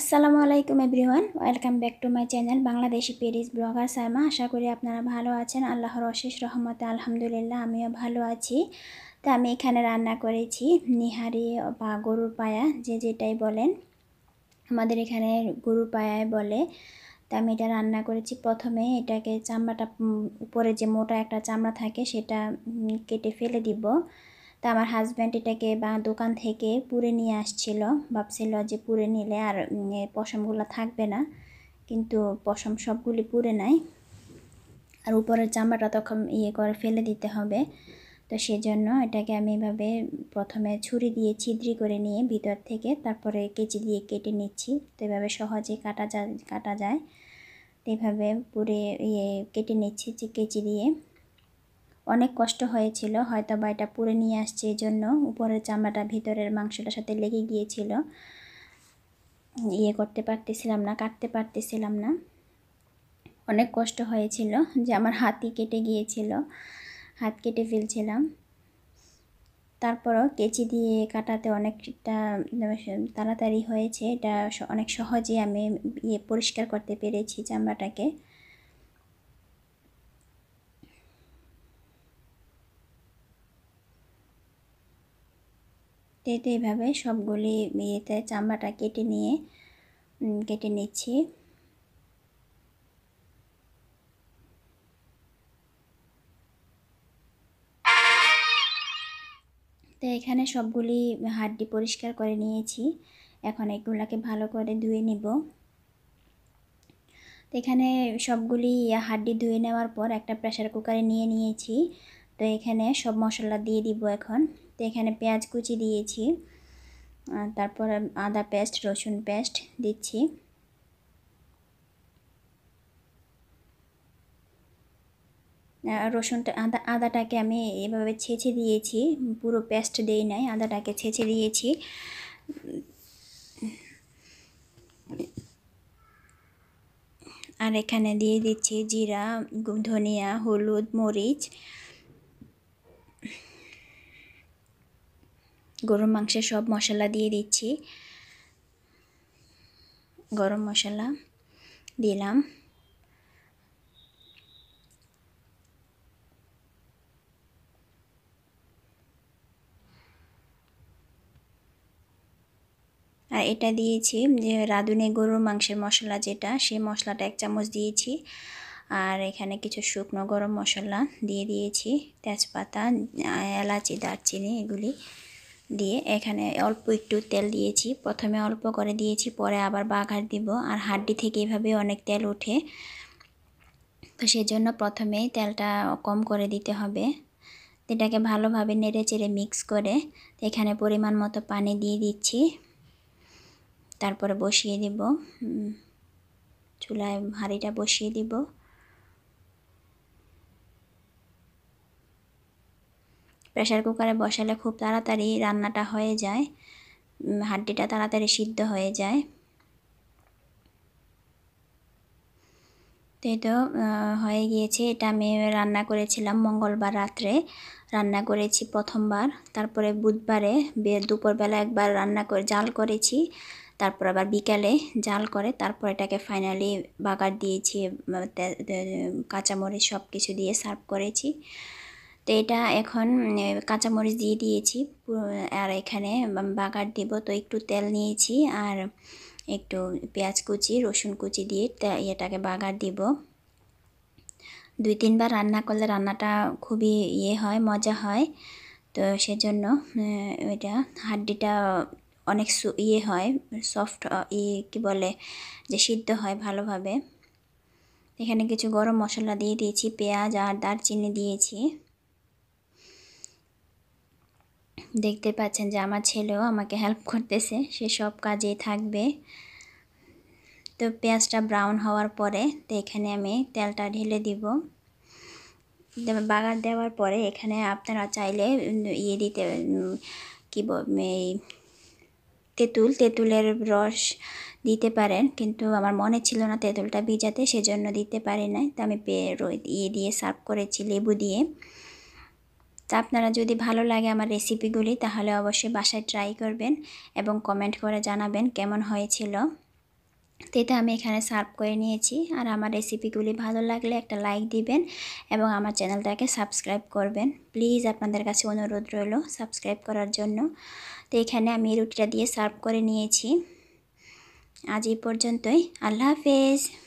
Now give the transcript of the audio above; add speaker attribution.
Speaker 1: আসসালামু আলাইকুম everyone welcome back to my channel Bangladeshi Paris blogger Saima আশা করি আপনারা ভালো আছেন আল্লাহর অশেষ রহমতে আলহামদুলিল্লাহ আমিও ভালো আছি তো আমি এখানে রান্না করেছি নিহারি বা গরুর পায়া যে যেটাই বলেন আমাদের এখানে গরুর পায়ায় বলে তো আমি এটা রান্না করেছি প্রথমে এটাকে চামড়াটা উপরে যে মোটা একটা চামড়া থাকে সেটা কেটে ফেলে দিব তা আমার হাজব্যান্ড এটাকে বা দোকান থেকে পুড়ে নিয়ে আসছিল ভাবছিল যে পুড়ে নিলে আর পশমগুলো থাকবে না কিন্তু পশম সবগুলি পুড়ে নাই আর উপরের চামড়াটা তখন ইয়ে করে ফেলে দিতে হবে তো সেজন্য এটাকে আমি এভাবে প্রথমে ছুরি দিয়ে ছিদ্রি করে নিয়ে ভিতর থেকে তারপরে কেচি দিয়ে কেটে নিচ্ছি তো এভাবে সহজে কাটা যায় কাটা যায় তো এভাবে পুরে ইয়ে কেটে নিচ্ছি যে কেচি দিয়ে অনেক কষ্ট হয়েছিল হয়তো বা এটা পুড়ে নিয়ে আসছে এই জন্য উপরের চামড়াটা ভিতরের মাংসটার সাথে লেগে গিয়েছিল ইয়ে করতে পারতেছিলাম না কাটতে পারতেছিলাম না অনেক কষ্ট হয়েছিল যে আমার হাতই কেটে গিয়েছিল হাত কেটে ফেলছিলাম তারপরও কেচি দিয়ে কাটাতে অনেকটা তাড়াতাড়ি হয়েছে এটা অনেক সহজে আমি ইয়ে পরিষ্কার করতে পেরেছি চামড়াটাকে তো এইভাবে সবগুলি ইয়েতে চামড়াটা কেটে নিয়ে কেটে নিচ্ছি তো এখানে সবগুলি হাড্ডি পরিষ্কার করে নিয়েছি এখন এগুলাকে ভালো করে ধুয়ে নেব তো এখানে সবগুলি হাড্ডি ধুয়ে নেওয়ার পর একটা প্রেশার কুকারে নিয়ে নিয়েছি তো এখানে সব মশলা দিয়ে দিব এখন তো এখানে পেঁয়াজ কুচি দিয়েছি তারপর আদা পেস্ট রসুন পেস্ট দিচ্ছি রসুনটা আদা আদাটাকে আমি এভাবে ছেঁচে দিয়েছি পুরো পেস্ট দেই নাই আদাটাকে ছেঁচে দিয়েছি আর এখানে দিয়ে দিচ্ছি জিরা ধনিয়া হলুদ মরিচ গরুর মাংসে সব মশলা দিয়ে দিচ্ছি গরম মশলা দিলাম আর এটা দিয়েছি যে রাঁধুনি গরুর মাংসের মশলা যেটা সেই মশলাটা এক চামচ দিয়েছি আর এখানে কিছু শুকনো গরম মশলা দিয়ে দিয়েছি তেজপাতা এলাচি দারচিনি এগুলি দিয়ে এখানে অল্প একটু তেল দিয়েছি প্রথমে অল্প করে দিয়েছি পরে আবার বাঘার দিব আর হাড্ডি থেকে এভাবে অনেক তেল ওঠে তো সেজন্য প্রথমেই তেলটা কম করে দিতে হবে এটাকে ভালোভাবে নেড়ে চেড়ে মিক্স করে এখানে পরিমাণ মতো পানি দিয়ে দিচ্ছি তারপরে বসিয়ে দিব চুলায় হাঁড়িটা বসিয়ে দিব প্রেশার কুকারে বসালে খুব তাড়াতাড়ি রান্নাটা হয়ে যায় হাড্ডিটা তাড়াতাড়ি সিদ্ধ হয়ে যায় তো তো হয়ে গিয়েছে এটা আমি রান্না করেছিলাম মঙ্গলবার রাত্রে রান্না করেছি প্রথমবার তারপরে বুধবারে দুপুরবেলা একবার রান্না করে জাল করেছি তারপর আবার বিকালে জাল করে তারপর এটাকে ফাইনালি বাগার দিয়েছি কাঁচামরিচ সব কিছু দিয়ে সার্ভ করেছি তো এটা এখন কাঁচামরিচ দিয়ে দিয়েছি আর এখানে বাগার দিব তো একটু তেল নিয়েছি আর একটু পেঁয়াজ কুচি রসুন কুচি দিয়ে এটাকে বাগার দেব দুই তিনবার রান্না করলে রান্নাটা খুবই ইয়ে হয় মজা হয় তো সেজন্য এটা হাড্ডিটা অনেক ইয়ে হয় সফট ইয়ে কী বলে যে সিদ্ধ হয় ভালোভাবে এখানে কিছু গরম মশলা দিয়ে দিয়েছি পেঁয়াজ আর দারচিনি দিয়েছি দেখতে পাচ্ছেন যে আমার ছেলেও আমাকে হেল্প করতেছে সে সব কাজেই থাকবে তো পেঁয়াজটা ব্রাউন হওয়ার পরে তো এখানে আমি তেলটা ঢেলে দিব বাগার দেওয়ার পরে এখানে আপনারা চাইলে ইয়ে দিতে কী এই তেঁতুল তেঁতুলের রস দিতে পারেন কিন্তু আমার মনে ছিল না তেঁতুলটা ভিজাতে সেজন্য দিতে পারি না তো আমি ইয়ে দিয়ে সার্ভ করেছি লেবু দিয়ে তা আপনারা যদি ভালো লাগে আমার রেসিপিগুলি তাহলে অবশ্যই বাসায় ট্রাই করবেন এবং কমেন্ট করে জানাবেন কেমন হয়েছিল তো এটা আমি এখানে সার্ভ করে নিয়েছি আর আমার রেসিপিগুলি ভালো লাগলে একটা লাইক দিবেন এবং আমার চ্যানেলটাকে সাবস্ক্রাইব করবেন প্লিজ আপনাদের কাছে অনুরোধ রইল সাবস্ক্রাইব করার জন্য তো এখানে আমি রুটিটা দিয়ে সার্ভ করে নিয়েছি আজ এই পর্যন্তই আল্লাহ হাফেজ